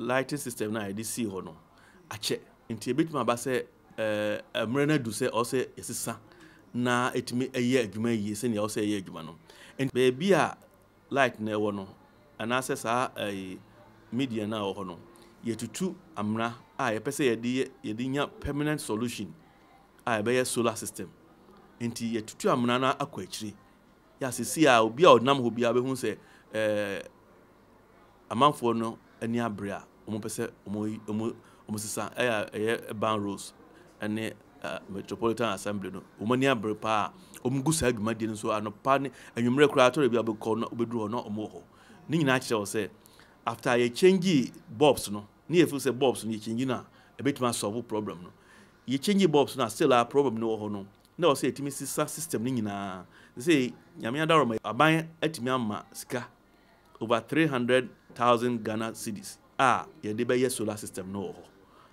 lighting system na yɛde sii hɔ no akyɛ nti ebitumi aba sɛ ɛɛ mmerɛ no adu sɛ ɔsɛ esisa na etumi ɛyɛ adwuma yie sɛnea ɔsɛ ɛyɛ adwuma no nti beebi a light na ɛwɔ no anaasɛ saa ɛɛ media na ɛwɔ hɔ no yɛtutu amena a yɛpɛ sɛ yɛde yɛ yɛde nya permanent solution a yɛbɛyɛ solar system nti yɛtutu amena no akɔ akyire yasisi a obi a ɔnam hɔ biara bɛhu sɛ ɛɛ amanfoɔ no ani abere a wɔn pɛ sɛ wɔn wɔn wɔn sisa ɛyɛ eh, ɛyɛ eh, eh, ban rules ɛne metropolitan assembly no wɔn ani abere paa wɔn gu saa dwumadie no so anɔpa ne anwummerɛ koraa atɔre bi abɛkɔ no obɛduru hɔ na wɔn wɔ hɔ ne nyinaa kyerɛ wɔ sɛ after yɛ change bulbs no ne yɛ fi sɛ bulbs no yɛ change no a ɛbɛtumi asɔfo problem no yɛ change bulbs no a still a problem no wɔ hɔ no na wɔ sɛ yɛtumi sisa system no nyinaa sɛ nyame adarɔma aban atumi ama sika over 300,000 Ghana cedis a yɛde bɛyɛ solar system no wɔ hɔ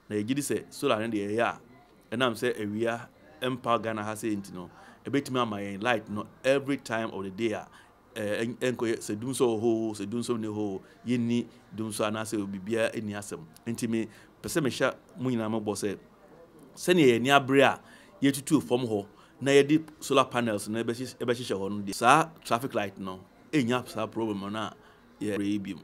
na yɛgye di sɛ solar no deɛ ɛyɛ a ɛnam sɛ awia mpa ghana ha sɛ nti no ɛbɛtumi ama yɛn light no every time of the day a ɛnkɔyɛ sɛ dum so wɔ hoo sɛ dum ne hoo yɛnni dum so anaasɛ biribiara ɛnni asɛm nti me pɛ sɛ mehyɛ mo nyinaa mɔbɔ sɛ sɛnea yɛn abere a yɛtutu fam hɔ na yɛde solar panels no ɛbɛhyehyɛ hɔ no deɛ saa traffic light no ɛnya saa problem no a yɛrɛ yi bi mu